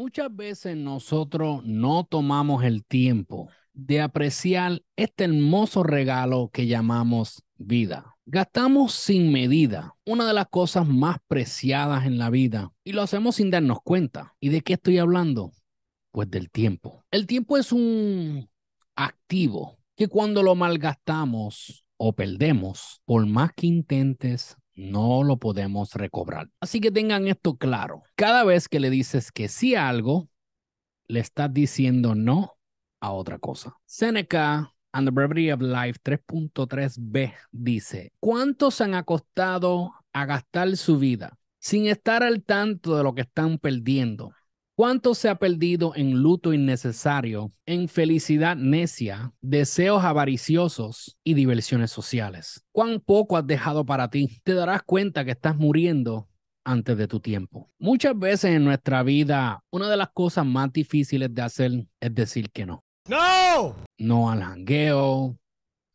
Muchas veces nosotros no tomamos el tiempo de apreciar este hermoso regalo que llamamos vida. Gastamos sin medida una de las cosas más preciadas en la vida y lo hacemos sin darnos cuenta. ¿Y de qué estoy hablando? Pues del tiempo. El tiempo es un activo que cuando lo malgastamos o perdemos, por más que intentes no lo podemos recobrar. Así que tengan esto claro. Cada vez que le dices que sí a algo, le estás diciendo no a otra cosa. Seneca and the Brevity of Life 3.3b dice, ¿cuántos han acostado a gastar su vida sin estar al tanto de lo que están perdiendo? ¿Cuánto se ha perdido en luto innecesario, en felicidad necia, deseos avariciosos y diversiones sociales? ¿Cuán poco has dejado para ti? Te darás cuenta que estás muriendo antes de tu tiempo. Muchas veces en nuestra vida, una de las cosas más difíciles de hacer es decir que no. No. No al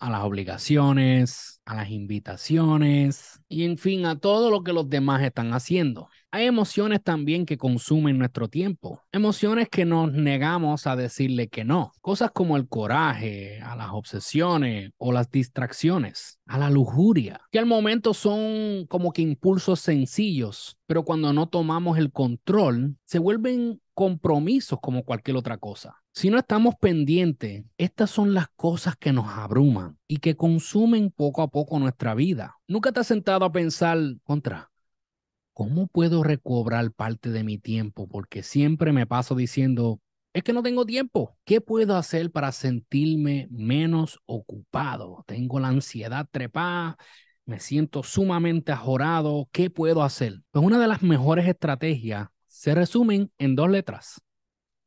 a las obligaciones, a las invitaciones y en fin a todo lo que los demás están haciendo. Hay emociones también que consumen nuestro tiempo, emociones que nos negamos a decirle que no, cosas como el coraje, a las obsesiones o las distracciones, a la lujuria, que al momento son como que impulsos sencillos, pero cuando no tomamos el control se vuelven compromisos como cualquier otra cosa. Si no estamos pendientes, estas son las cosas que nos abruman y que consumen poco a poco nuestra vida. Nunca te has sentado a pensar contra. ¿Cómo puedo recobrar parte de mi tiempo? Porque siempre me paso diciendo, es que no tengo tiempo. ¿Qué puedo hacer para sentirme menos ocupado? Tengo la ansiedad trepada, me siento sumamente ajorado. ¿Qué puedo hacer? Pues una de las mejores estrategias se resumen en dos letras,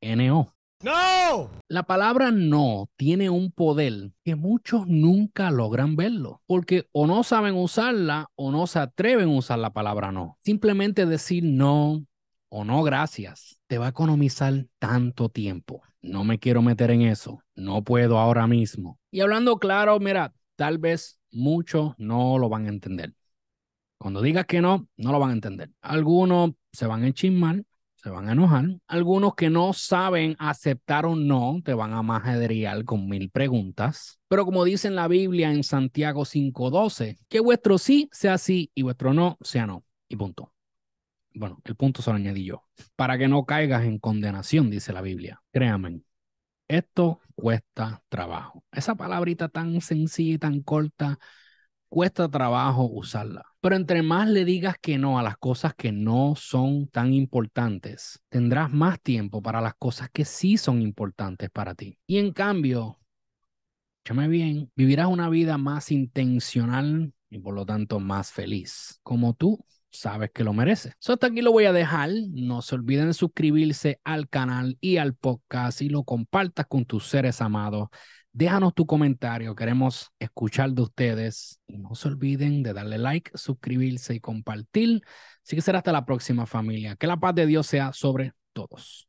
NO. No. La palabra no tiene un poder que muchos nunca logran verlo, porque o no saben usarla o no se atreven a usar la palabra no. Simplemente decir no o no gracias te va a economizar tanto tiempo. No me quiero meter en eso, no puedo ahora mismo. Y hablando claro, mira, tal vez muchos no lo van a entender. Cuando digas que no, no lo van a entender. Algunos se van a enchismar, van a enojar. Algunos que no saben aceptar o no, te van a majedrear con mil preguntas. Pero como dice en la Biblia en Santiago 5:12, que vuestro sí sea sí y vuestro no sea no. Y punto. Bueno, el punto se lo añadí yo. Para que no caigas en condenación, dice la Biblia. Créame, esto cuesta trabajo. Esa palabrita tan sencilla y tan corta cuesta trabajo usarla. Pero entre más le digas que no a las cosas que no son tan importantes, tendrás más tiempo para las cosas que sí son importantes para ti. Y en cambio, échame bien, vivirás una vida más intencional y por lo tanto más feliz, como tú sabes que lo mereces. So, hasta aquí lo voy a dejar. No se olviden de suscribirse al canal y al podcast y lo compartas con tus seres amados. Déjanos tu comentario, queremos escuchar de ustedes. Y no se olviden de darle like, suscribirse y compartir. Así que será hasta la próxima familia. Que la paz de Dios sea sobre todos.